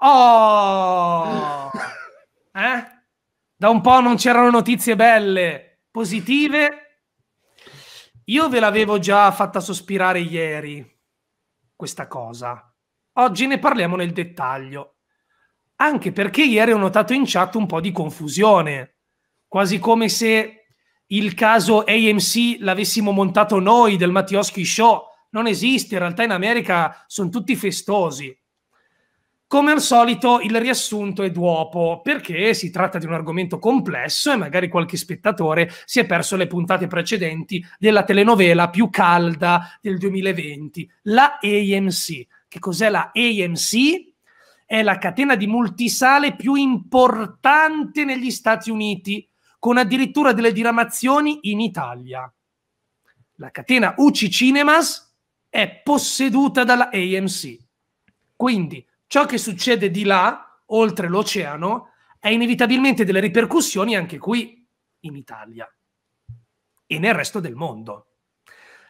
Oh! eh? Da un po' non c'erano notizie belle, positive. Io ve l'avevo già fatta sospirare ieri, questa cosa. Oggi ne parliamo nel dettaglio. Anche perché ieri ho notato in chat un po' di confusione, quasi come se il caso AMC l'avessimo montato noi del Mattioschi Show. Non esiste, in realtà in America sono tutti festosi come al solito il riassunto è dopo, perché si tratta di un argomento complesso e magari qualche spettatore si è perso le puntate precedenti della telenovela più calda del 2020, la AMC. Che cos'è la AMC? È la catena di multisale più importante negli Stati Uniti, con addirittura delle diramazioni in Italia. La catena UC Cinemas è posseduta dalla AMC. Quindi ciò che succede di là, oltre l'oceano, ha inevitabilmente delle ripercussioni anche qui in Italia e nel resto del mondo.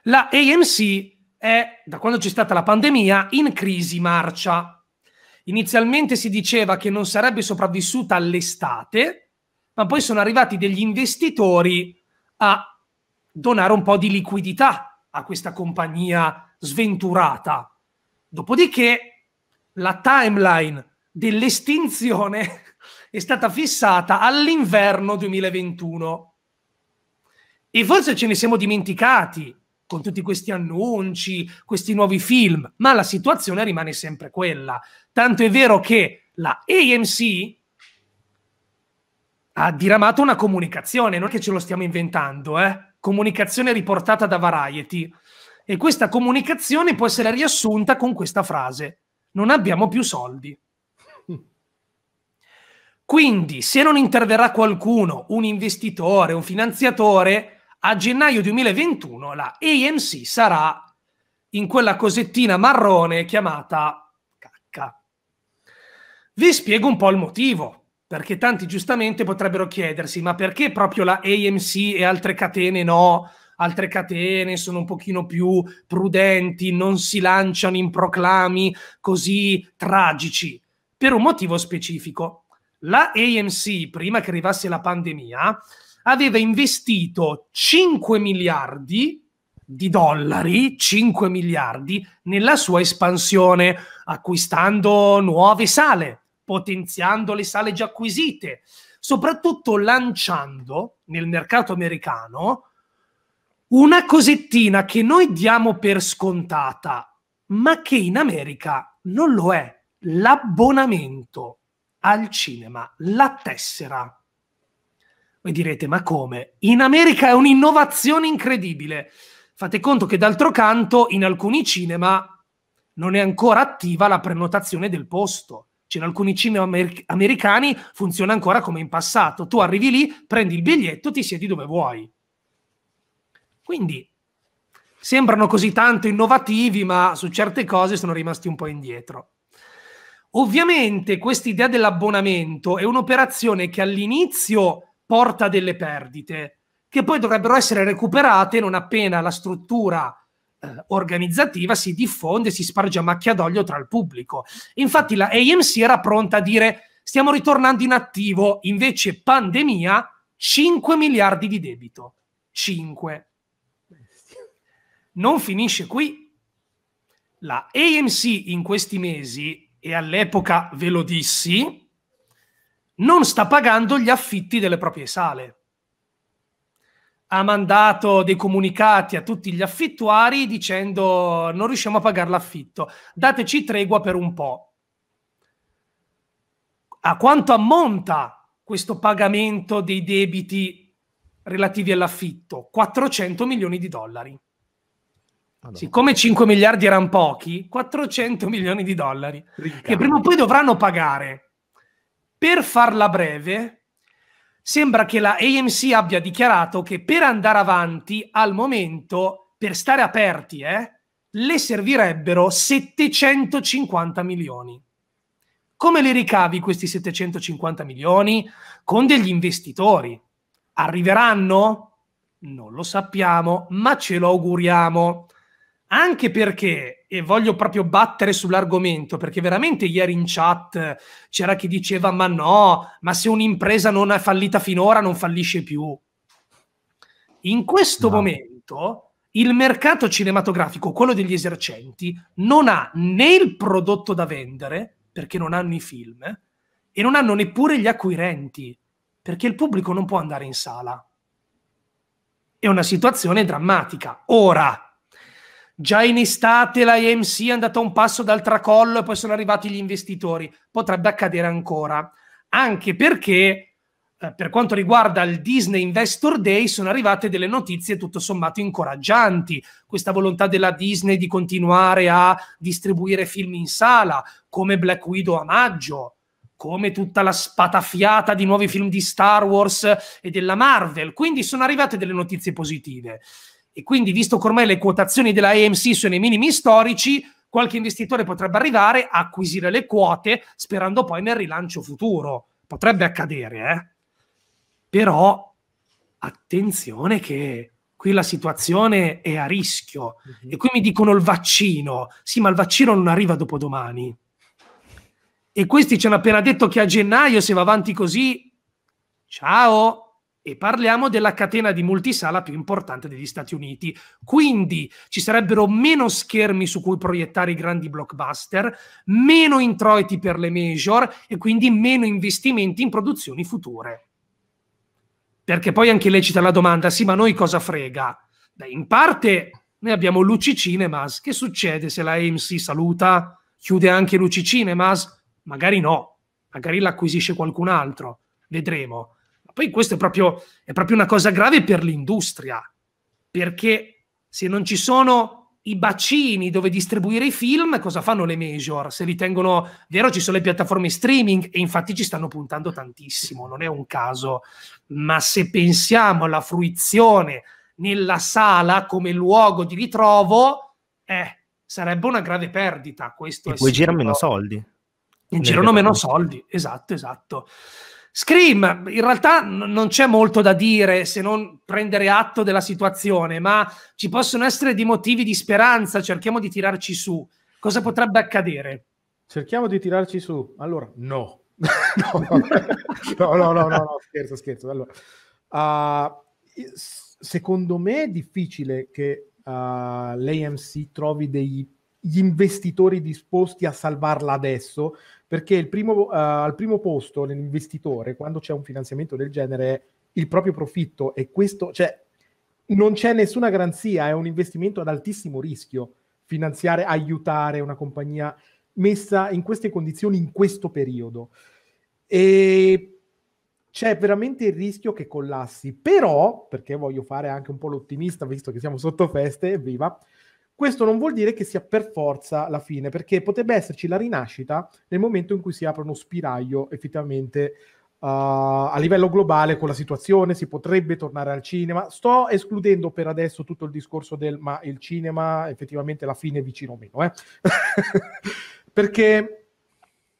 La AMC è, da quando c'è stata la pandemia, in crisi marcia. Inizialmente si diceva che non sarebbe sopravvissuta all'estate, ma poi sono arrivati degli investitori a donare un po' di liquidità a questa compagnia sventurata. Dopodiché la timeline dell'estinzione è stata fissata all'inverno 2021. E forse ce ne siamo dimenticati con tutti questi annunci, questi nuovi film, ma la situazione rimane sempre quella. Tanto è vero che la AMC ha diramato una comunicazione, non è che ce lo stiamo inventando, eh? comunicazione riportata da Variety. E questa comunicazione può essere riassunta con questa frase non abbiamo più soldi. Quindi, se non interverrà qualcuno, un investitore, un finanziatore, a gennaio 2021 la AMC sarà in quella cosettina marrone chiamata cacca. Vi spiego un po' il motivo, perché tanti giustamente potrebbero chiedersi, ma perché proprio la AMC e altre catene no? altre catene sono un pochino più prudenti, non si lanciano in proclami così tragici, per un motivo specifico. La AMC, prima che arrivasse la pandemia, aveva investito 5 miliardi di dollari, 5 miliardi, nella sua espansione, acquistando nuove sale, potenziando le sale già acquisite, soprattutto lanciando nel mercato americano una cosettina che noi diamo per scontata, ma che in America non lo è, l'abbonamento al cinema, la tessera. Voi direte, ma come? In America è un'innovazione incredibile. Fate conto che d'altro canto in alcuni cinema non è ancora attiva la prenotazione del posto. Cioè, in alcuni cinema amer- americani funziona ancora come in passato. Tu arrivi lì, prendi il biglietto, ti siedi dove vuoi. Quindi sembrano così tanto innovativi, ma su certe cose sono rimasti un po' indietro. Ovviamente questa idea dell'abbonamento è un'operazione che all'inizio porta delle perdite, che poi dovrebbero essere recuperate non appena la struttura eh, organizzativa si diffonde, si sparge a macchia d'olio tra il pubblico. Infatti la AMC era pronta a dire stiamo ritornando in attivo, invece pandemia, 5 miliardi di debito. 5 non finisce qui. La AMC in questi mesi, e all'epoca ve lo dissi, non sta pagando gli affitti delle proprie sale. Ha mandato dei comunicati a tutti gli affittuari dicendo non riusciamo a pagare l'affitto, dateci tregua per un po'. A quanto ammonta questo pagamento dei debiti relativi all'affitto? 400 milioni di dollari. Madonna. Ah, Siccome 5 miliardi erano pochi, 400 milioni di dollari Riccante. che prima o poi dovranno pagare. Per farla breve, sembra che la AMC abbia dichiarato che per andare avanti al momento, per stare aperti, eh, le servirebbero 750 milioni. Come li ricavi questi 750 milioni? Con degli investitori. Arriveranno? Non lo sappiamo, ma ce lo auguriamo anche perché, e voglio proprio battere sull'argomento, perché veramente ieri in chat c'era chi diceva ma no, ma se un'impresa non è fallita finora non fallisce più. In questo no. momento il mercato cinematografico, quello degli esercenti, non ha né il prodotto da vendere, perché non hanno i film, e non hanno neppure gli acquirenti, perché il pubblico non può andare in sala. È una situazione drammatica. Ora, già in estate la AMC è andata un passo dal tracollo e poi sono arrivati gli investitori. Potrebbe accadere ancora, anche perché eh, per quanto riguarda il Disney Investor Day sono arrivate delle notizie tutto sommato incoraggianti. Questa volontà della Disney di continuare a distribuire film in sala, come Black Widow a maggio, come tutta la spatafiata di nuovi film di Star Wars e della Marvel. Quindi sono arrivate delle notizie positive. E quindi, visto che ormai le quotazioni della AMC sono ai minimi storici, qualche investitore potrebbe arrivare a acquisire le quote sperando poi nel rilancio futuro. Potrebbe accadere, eh? Però attenzione che qui la situazione è a rischio. Mm-hmm. E qui mi dicono il vaccino. Sì, ma il vaccino non arriva dopodomani. E questi ci hanno appena detto che a gennaio, se va avanti così, ciao, e parliamo della catena di multisala più importante degli Stati Uniti. Quindi ci sarebbero meno schermi su cui proiettare i grandi blockbuster, meno introiti per le major e quindi meno investimenti in produzioni future. Perché poi anche lei cita la domanda, sì ma noi cosa frega? Beh, in parte noi abbiamo Luci Cinemas, che succede se la AMC saluta, chiude anche Luci Cinemas? Magari no, magari l'acquisisce qualcun altro, vedremo poi questo è proprio, è proprio una cosa grave per l'industria, perché se non ci sono i bacini dove distribuire i film, cosa fanno le major? Se li tengono, vero, ci sono le piattaforme streaming e infatti ci stanno puntando tantissimo, non è un caso, ma se pensiamo alla fruizione nella sala come luogo di ritrovo, eh, sarebbe una grave perdita. Questo e poi girano meno soldi. girano meno soldi, esatto, esatto. Scream, in realtà n- non c'è molto da dire se non prendere atto della situazione, ma ci possono essere dei motivi di speranza, cerchiamo di tirarci su. Cosa potrebbe accadere? Cerchiamo di tirarci su. Allora, no. no, no, no, no, scherzo, scherzo. Ah, secondo me è difficile che ah, l'AMC trovi degli investitori disposti a salvarla adesso perché primo, uh, al primo posto nell'investitore, quando c'è un finanziamento del genere, il proprio profitto e questo, cioè non c'è nessuna garanzia, è un investimento ad altissimo rischio finanziare, aiutare una compagnia messa in queste condizioni in questo periodo. E c'è veramente il rischio che collassi, però, perché voglio fare anche un po' l'ottimista, visto che siamo sotto feste, evviva, questo non vuol dire che sia per forza la fine, perché potrebbe esserci la rinascita nel momento in cui si apre uno spiraglio effettivamente uh, a livello globale con la situazione, si potrebbe tornare al cinema. Sto escludendo per adesso tutto il discorso del ma il cinema effettivamente la fine è vicino o meno, eh? perché...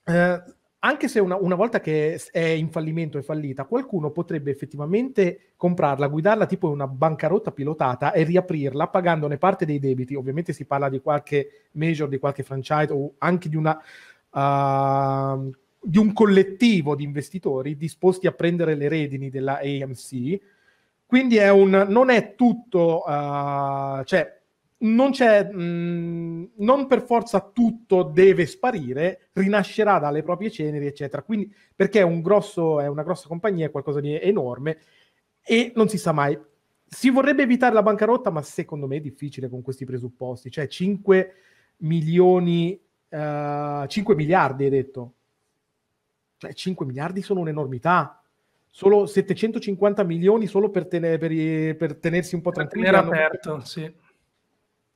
Eh, anche se una, una, volta che è in fallimento e fallita, qualcuno potrebbe effettivamente comprarla, guidarla tipo una bancarotta pilotata e riaprirla pagandone parte dei debiti. Ovviamente si parla di qualche major, di qualche franchise o anche di, una, uh, di un collettivo di investitori disposti a prendere le redini della AMC. Quindi è un, non è tutto, uh, cioè non c'è, mh, mm, non per forza tutto deve sparire, rinascerà dalle proprie ceneri, eccetera. Quindi, perché è, un grosso, è una grossa compagnia, è qualcosa di enorme e non si sa mai. Si vorrebbe evitare la bancarotta, ma secondo me è difficile con questi presupposti. Cioè, 5 milioni, uh, eh, 5 miliardi hai detto. Cioè, 5 miliardi sono un'enormità solo 750 milioni solo per, tenere, per, per tenersi un po' tranquilli. Per tenere aperto, hanno... sì.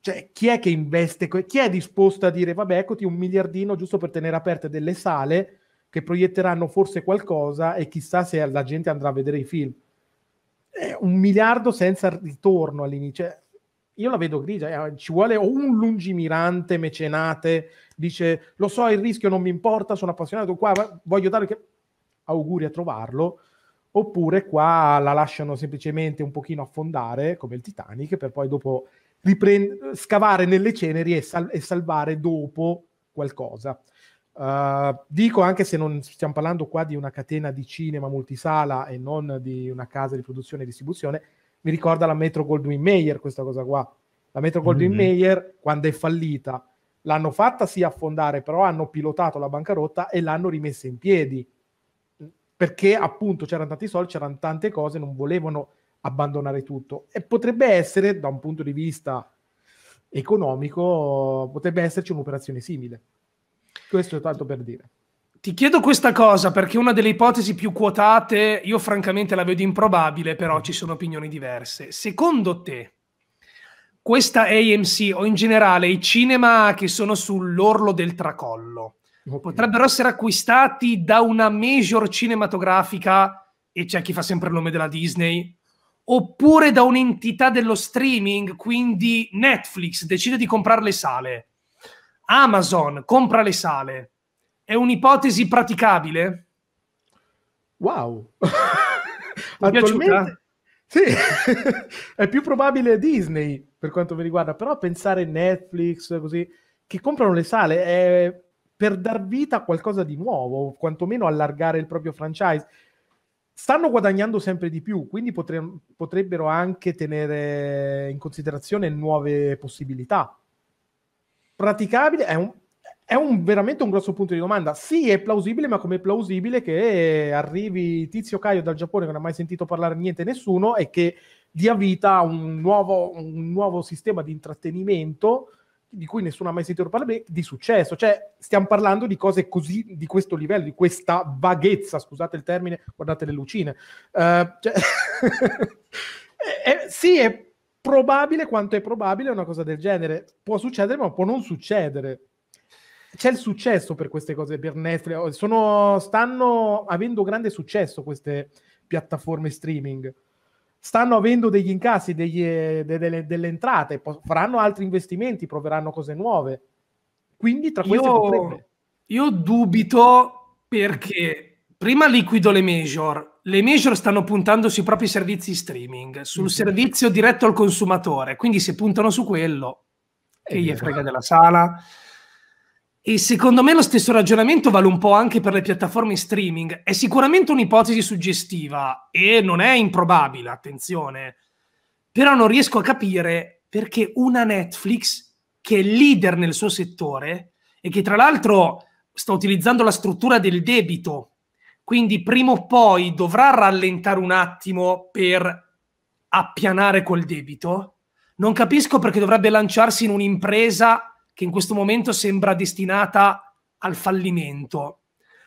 Cioè, chi è che investe, chi è disposto a dire, vabbè, eccoti un miliardino giusto per tenere aperte delle sale che proietteranno forse qualcosa e chissà se la gente andrà a vedere i film. È un miliardo senza ritorno all'inizio. Cioè, io la vedo grigia, eh, ci vuole un lungimirante mecenate, dice lo so il rischio non mi importa, sono appassionato qua, voglio dare che... auguri a trovarlo, oppure qua la lasciano semplicemente un pochino affondare come il Titanic per poi dopo riprend- scavare nelle ceneri e, sal- e salvare dopo qualcosa. Uh, dico anche se non stiamo parlando qua di una catena di cinema multisala e non di una casa di produzione e distribuzione, mi ricorda la Metro Goldwyn Mayer questa cosa qua. La Metro Goldwyn mm-hmm. Mayer quando è fallita l'hanno fatta sì affondare, però hanno pilotato la bancarotta e l'hanno rimessa in piedi perché appunto c'erano tanti soldi, c'erano tante cose, non volevano abbandonare tutto. E potrebbe essere, da un punto di vista economico, potrebbe esserci un'operazione simile. Questo è tanto per dire. Ti chiedo questa cosa perché una delle ipotesi più quotate, io francamente la vedo improbabile, però ci sono opinioni diverse. Secondo te, questa AMC o in generale i cinema che sono sull'orlo del tracollo okay. potrebbero essere acquistati da una major cinematografica e c'è chi fa sempre il nome della Disney oppure da un'entità dello streaming, quindi Netflix decide di comprare le sale, Amazon compra le sale, è un'ipotesi praticabile? Wow! Attualmente... Sì, è più probabile Disney per quanto mi riguarda, però pensare Netflix così, che comprano le sale è per dar vita a qualcosa di nuovo, quantomeno allargare il proprio franchise stanno guadagnando sempre di più, quindi potre- potrebbero anche tenere in considerazione nuove possibilità. Praticabile è un, è un, veramente un grosso punto di domanda. Sì, è plausibile, ma come è plausibile che arrivi Tizio Caio dal Giappone che non ha mai sentito parlare niente nessuno e che dia vita a un nuovo, un nuovo sistema di intrattenimento di cui nessuno ha mai sentito parlare di successo. Cioè, stiamo parlando di cose così di questo livello, di questa vaghezza, scusate il termine, guardate le lucine. Uh, cioè, è, è, eh, eh, sì, è probabile quanto è probabile una cosa del genere. Può succedere, ma può non succedere. C'è il successo per queste cose, per Netflix. Sono, stanno avendo grande successo queste piattaforme streaming stanno avendo degli incassi, degli, eh, de, de, de, delle, entrate, po- faranno altri investimenti, proveranno cose nuove. Quindi tra queste io, potrebbe... io dubito perché prima liquido le major, le major stanno puntando sui propri servizi streaming, sul mm-hmm. servizio diretto al consumatore, quindi se puntano su quello, che gli esatto. frega della sala e secondo me lo stesso ragionamento vale un po' anche per le piattaforme streaming. È sicuramente un'ipotesi suggestiva e non è improbabile, attenzione. Però non riesco a capire perché una Netflix che è leader nel suo settore e che tra l'altro sta utilizzando la struttura del debito, quindi prima o poi dovrà rallentare un attimo per appianare col debito. Non capisco perché dovrebbe lanciarsi in un'impresa che in questo momento sembra destinata al fallimento.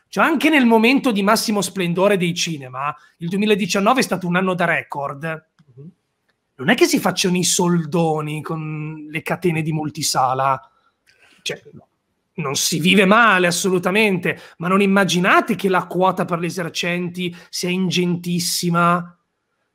Cioè anche nel momento di massimo splendore dei cinema, il 2019 è stato un anno da record. Mhm. Non è che si facciano i soldoni con le catene di multisala. Cioè, non si vive male assolutamente, ma non immaginate che la quota per gli esercenti sia ingentissima,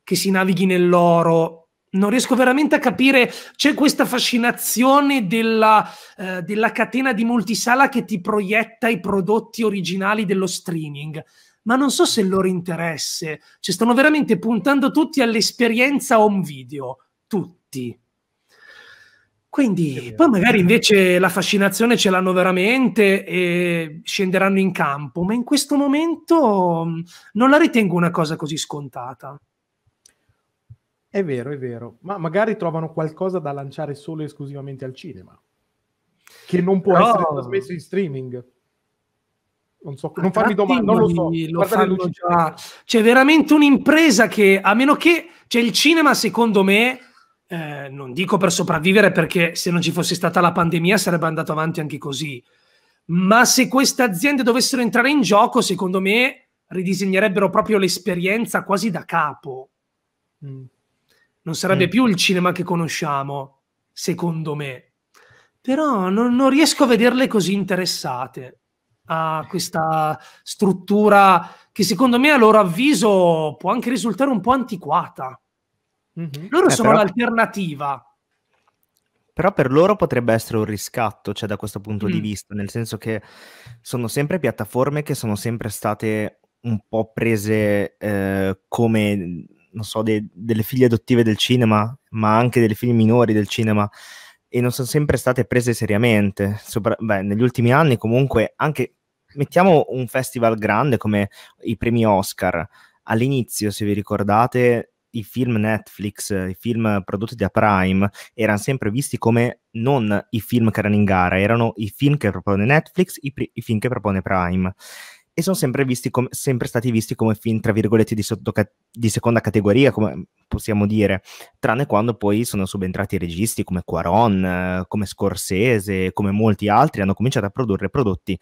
che si navighi nell'oro non riesco veramente a capire, c'è questa fascinazione della, eh, della, catena di multisala che ti proietta i prodotti originali dello streaming, ma non so se loro interesse, ci stanno veramente puntando tutti all'esperienza home video, tutti. Quindi poi magari invece la fascinazione ce l'hanno veramente e scenderanno in campo, ma in questo momento mm, non la ritengo una cosa così scontata. È vero, è vero, ma magari trovano qualcosa da lanciare solo e esclusivamente al cinema, che non può no. essere trasmesso in streaming. Non so, non farmi domande, non lo so. Lo fanno già. C'è veramente un'impresa che, a meno che, cioè il cinema secondo me, eh, non dico per sopravvivere perché se non ci fosse stata la pandemia sarebbe andato avanti anche così, ma se queste aziende dovessero entrare in gioco, secondo me ridisegnerebbero proprio l'esperienza quasi da capo. Mm. Non sarebbe mm. più il cinema che conosciamo, secondo me. Però non, non riesco a vederle così interessate a questa struttura che secondo me a loro avviso può anche risultare un po' antiquata. Mm-hmm. Loro eh, sono però... l'alternativa. Però per loro potrebbe essere un riscatto, cioè da questo punto mm. di vista, nel senso che sono sempre piattaforme che sono sempre state un po' prese eh, come non so, de, delle figlie adottive del cinema, ma anche delle figlie minori del cinema, e non sono sempre state prese seriamente. Sopra, beh, negli ultimi anni comunque, anche mettiamo un festival grande come i premi Oscar, all'inizio, se vi ricordate, i film Netflix, i film prodotti da Prime, erano sempre visti come non i film che erano in gara, erano i film che propone Netflix, i, pre- i film che propone Prime e sono sempre, com- sempre, stati visti come film, tra virgolette, di, ca- di, seconda categoria, come possiamo dire, tranne quando poi sono subentrati registi come Quaron, come Scorsese, come molti altri, hanno cominciato a produrre prodotti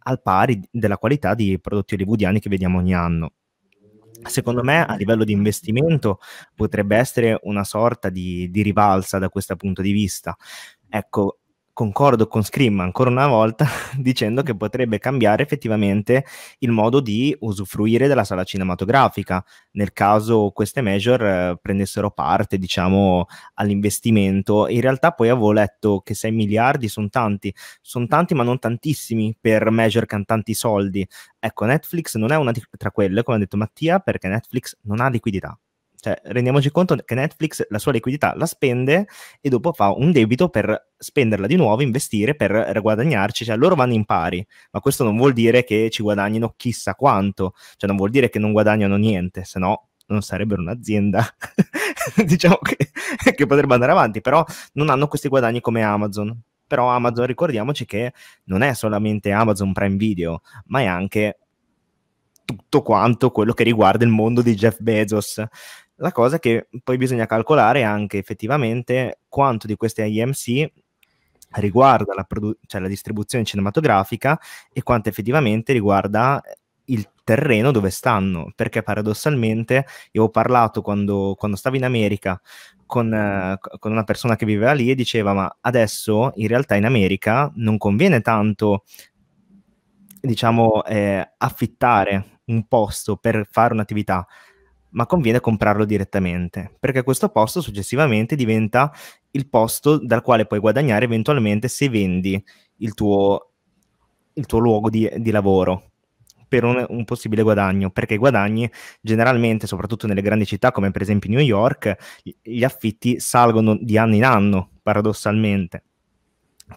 al pari della qualità di prodotti hollywoodiani che vediamo ogni anno. Secondo me, a livello di investimento, potrebbe essere una sorta di, di rivalsa da questo punto di vista. Ecco, concordo con Scream ancora una volta dicendo che potrebbe cambiare effettivamente il modo di usufruire della sala cinematografica nel caso queste major eh, prendessero parte diciamo all'investimento in realtà poi avevo letto che 6 miliardi sono tanti sono tanti ma non tantissimi per major che hanno tanti soldi ecco Netflix non è una di- tra quelle come ha detto Mattia perché Netflix non ha liquidità cioè, rendiamoci conto che Netflix la sua liquidità la spende e dopo fa un debito per spenderla di nuovo, investire per guadagnarci. Cioè, loro vanno in pari, ma questo non vuol dire che ci guadagnino chissà quanto, cioè non vuol dire che non guadagnano niente, se no non sarebbero un'azienda, diciamo che, che potrebbe andare avanti, però non hanno questi guadagni come Amazon. Però Amazon, ricordiamoci che non è solamente Amazon Prime Video, ma è anche tutto quanto quello che riguarda il mondo di Jeff Bezos. La cosa che poi bisogna calcolare è anche effettivamente quanto di queste IMC riguarda la, produ- cioè la distribuzione cinematografica e quanto effettivamente riguarda il terreno dove stanno, perché paradossalmente io ho parlato quando, quando stavo in America con, eh, con, una persona che viveva lì e diceva ma adesso in realtà in America non conviene tanto diciamo eh, affittare un posto per fare un'attività, ma conviene comprarlo direttamente, perché questo posto successivamente diventa il posto dal quale puoi guadagnare eventualmente se vendi il tuo, il tuo luogo di, di lavoro per un, un, possibile guadagno, perché i guadagni generalmente, soprattutto nelle grandi città come per esempio New York, gli affitti salgono di anno in anno, paradossalmente.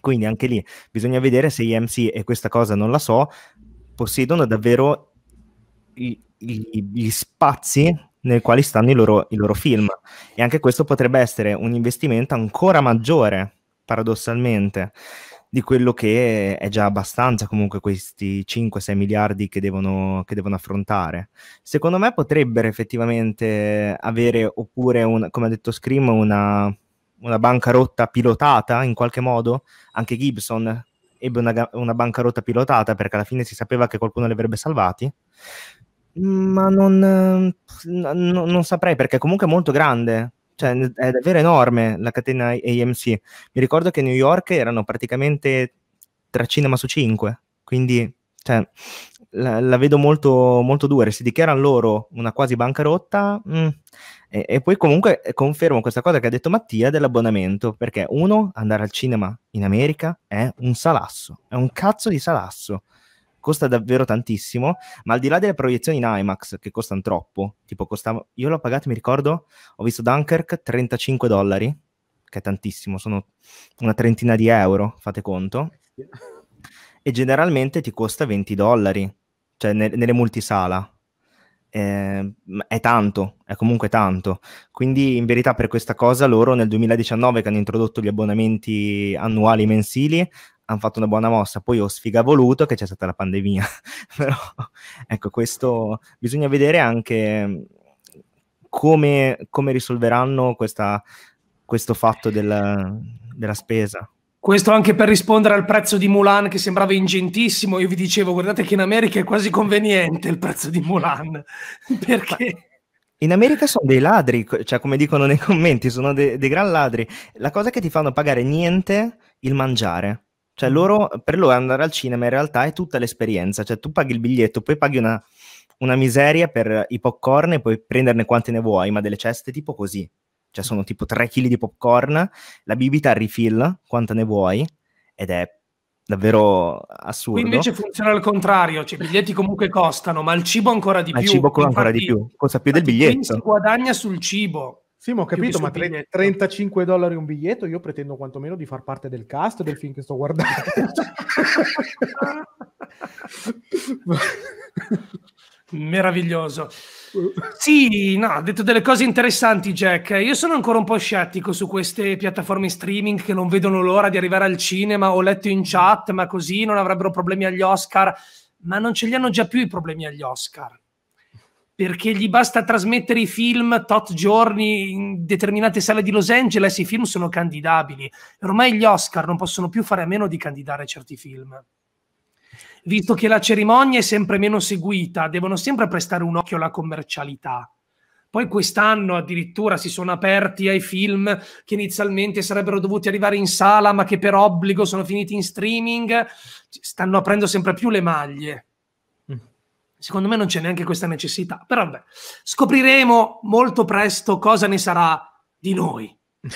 Quindi anche lì bisogna vedere se IMC, e questa cosa non la so, possiedono davvero gli, gli, gli spazi nel quale stanno i loro, i loro, film. E anche questo potrebbe essere un investimento ancora maggiore, paradossalmente, di quello che è già abbastanza comunque questi 5-6 miliardi che devono, che devono, affrontare. Secondo me potrebbero effettivamente avere oppure, un, come ha detto Scream, una, una bancarotta pilotata in qualche modo. Anche Gibson ebbe una, una bancarotta pilotata perché alla fine si sapeva che qualcuno li avrebbe salvati ma non, ehm, no, non saprei perché comunque è molto grande, cioè è davvero enorme la catena AMC. Mi ricordo che a New York erano praticamente tre cinema su cinque, quindi cioè, la, la, vedo molto, molto dura. Si dichiarano loro una quasi bancarotta. Mh. Mm, e, e, poi comunque confermo questa cosa che ha detto Mattia dell'abbonamento, perché uno, andare al cinema in America è un salasso, è un cazzo di salasso costa davvero tantissimo, ma al di là delle proiezioni in IMAX che costano troppo, tipo costava, io l'ho pagato, mi ricordo, ho visto Dunkirk 35 dollari, che è tantissimo, sono una trentina di euro, fate conto, e generalmente ti costa 20 dollari, cioè ne, nelle multisala. Eh, è tanto, è comunque tanto. Quindi in verità per questa cosa loro nel 2019 che hanno introdotto gli abbonamenti annuali mensili hanno fatto una buona mossa, poi ho sfiga voluto che c'è stata la pandemia, però ecco questo bisogna vedere anche mm, come, come risolveranno questa, questo fatto del, della spesa. Questo anche per rispondere al prezzo di Mulan che sembrava ingentissimo. Io vi dicevo, guardate che in America è quasi conveniente il prezzo di Mulan. Perché... In America sono dei ladri, cioè come dicono nei commenti, sono dei, dei gran ladri. La cosa che ti fanno pagare niente il mangiare. Cioè mm. loro, per loro andare al cinema in realtà è tutta l'esperienza, cioè tu paghi il biglietto, poi paghi una, una miseria per i popcorn e puoi prenderne quante ne vuoi, ma delle ceste tipo così. Cioè sono tipo 3 kg di popcorn, la bibita refill, quanta ne vuoi ed è davvero assurdo. Qui invece funziona al contrario, cioè i biglietti comunque costano, ma il cibo ancora di ma più. Il cibo infatti, ancora di più, costa più del biglietto. Si guadagna sul cibo, sì, ma ho capito, ma tre, 35 ecco. dollari un biglietto, io pretendo quantomeno di far parte del cast del film che sto guardando. Meraviglioso. Sì, no, ha detto delle cose interessanti Jack. Io sono ancora un po' scettico su queste piattaforme streaming che non vedono l'ora di arrivare al cinema. Ho letto in chat, ma così non avrebbero problemi agli Oscar. Ma non ce li hanno già più i problemi agli Oscar perché gli basta trasmettere i film tot giorni in determinate sale di Los Angeles, i film sono candidabili. Ormai gli Oscar non possono più fare a meno di candidare certi film. Visto che la cerimonia è sempre meno seguita, devono sempre prestare un occhio alla commercialità. Poi quest'anno addirittura si sono aperti ai film che inizialmente sarebbero dovuti arrivare in sala, ma che per obbligo sono finiti in streaming. Stanno aprendo sempre più le maglie Secondo me non c'è neanche questa necessità, però vabbè, scopriremo molto presto cosa ne sarà di noi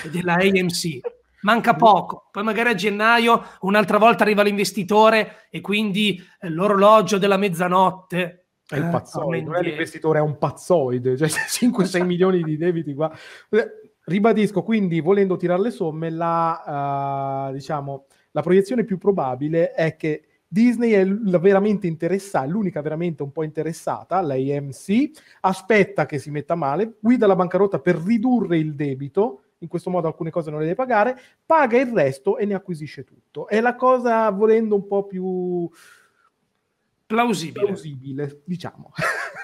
e della AMC. Manca poco, poi magari a gennaio un'altra volta arriva l'investitore e quindi eh, l'orologio della mezzanotte. È il eh, pazzoide, non è l'investitore, è un pazzoide, cioè 5-6 milioni di debiti qua. Eh, ribadisco, quindi volendo tirare le somme, la, uh, diciamo, la proiezione più probabile è che Disney è veramente interessata, l'unica veramente un po' interessata, la AMC, aspetta che si metta male, guida la bancarotta per ridurre il debito, in questo modo alcune cose non le deve pagare, paga il resto e ne acquisisce tutto. È la cosa volendo un po' più plausibile, plausibile diciamo.